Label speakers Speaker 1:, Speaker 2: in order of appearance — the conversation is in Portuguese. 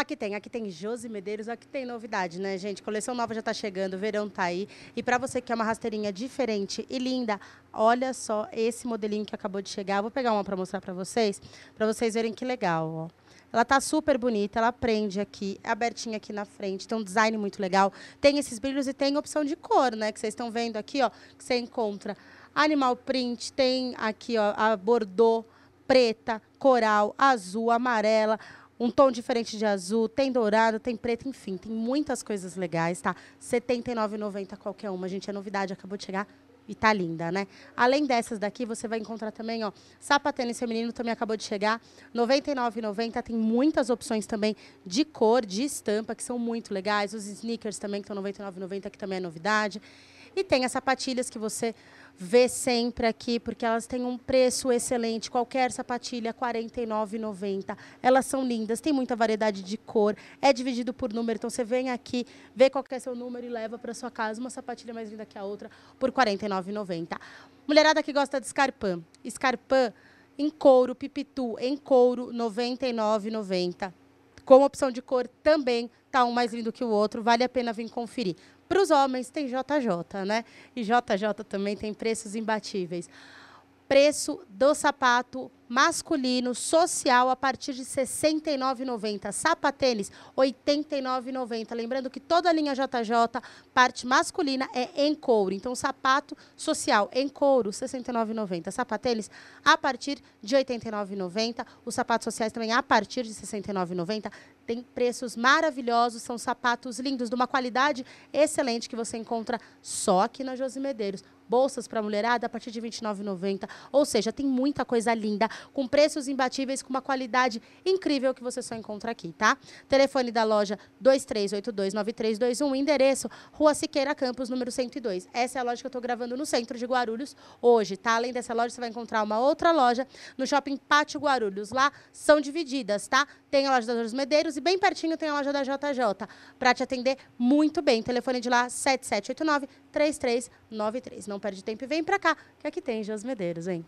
Speaker 1: Aqui tem, aqui tem Josi Medeiros, aqui tem novidade, né, gente? Coleção nova já está chegando, verão tá aí. E para você que quer é uma rasteirinha diferente e linda, olha só esse modelinho que acabou de chegar. vou pegar uma para mostrar para vocês, para vocês verem que legal, ó. Ela tá super bonita, ela prende aqui, é abertinha aqui na frente, tem um design muito legal. Tem esses brilhos e tem opção de cor, né? Que vocês estão vendo aqui, ó, que você encontra animal print, tem aqui, ó, a bordô, preta, coral, azul, amarela um tom diferente de azul, tem dourado, tem preto, enfim, tem muitas coisas legais, tá? R$ 79,90 qualquer uma, gente, é novidade, acabou de chegar, e tá linda, né? Além dessas daqui, você vai encontrar também, ó, sapatênis feminino também acabou de chegar, 99,90. Tem muitas opções também de cor, de estampa, que são muito legais. Os sneakers também, que estão 99,90, que também é novidade. E tem as sapatilhas que você vê sempre aqui, porque elas têm um preço excelente. Qualquer sapatilha, R$ 49,90. Elas são lindas, tem muita variedade de cor, é dividido por número. Então, você vem aqui, vê qual é seu número e leva para sua casa uma sapatilha mais linda que a outra por R$ 49,90. R$19,90. Mulherada que gosta de escarpã. Escarpã em couro, pipitu em couro, R$ 99,90. com opção de cor também, tá um mais lindo que o outro, vale a pena vir conferir. Para os homens tem JJ, né? E JJ também tem preços imbatíveis. Preço do sapato masculino, social, a partir de R$ 69,90. Sapatênis, R$ 89,90. Lembrando que toda a linha JJ, parte masculina, é em couro. Então, sapato social em couro, R$ 69,90. Sapatênis, a partir de R$ 89,90. Os sapatos sociais também, a partir de R$ 69,90. Tem preços maravilhosos, são sapatos lindos, de uma qualidade excelente que você encontra só aqui na Josi Medeiros bolsas para mulherada a partir de R$ 29,90. Ou seja, tem muita coisa linda, com preços imbatíveis, com uma qualidade incrível que você só encontra aqui, tá? Telefone da loja 23829321, endereço Rua Siqueira Campos, número 102. Essa é a loja que eu estou gravando no centro de Guarulhos hoje, tá? Além dessa loja, você vai encontrar uma outra loja no Shopping Pátio Guarulhos. Lá são divididas, tá? Tem a loja da Jos Medeiros e bem pertinho tem a loja da JJ, para te atender muito bem. Telefone de lá 7789 3393. Não perde tempo e vem para cá, que aqui tem Jos Medeiros, hein?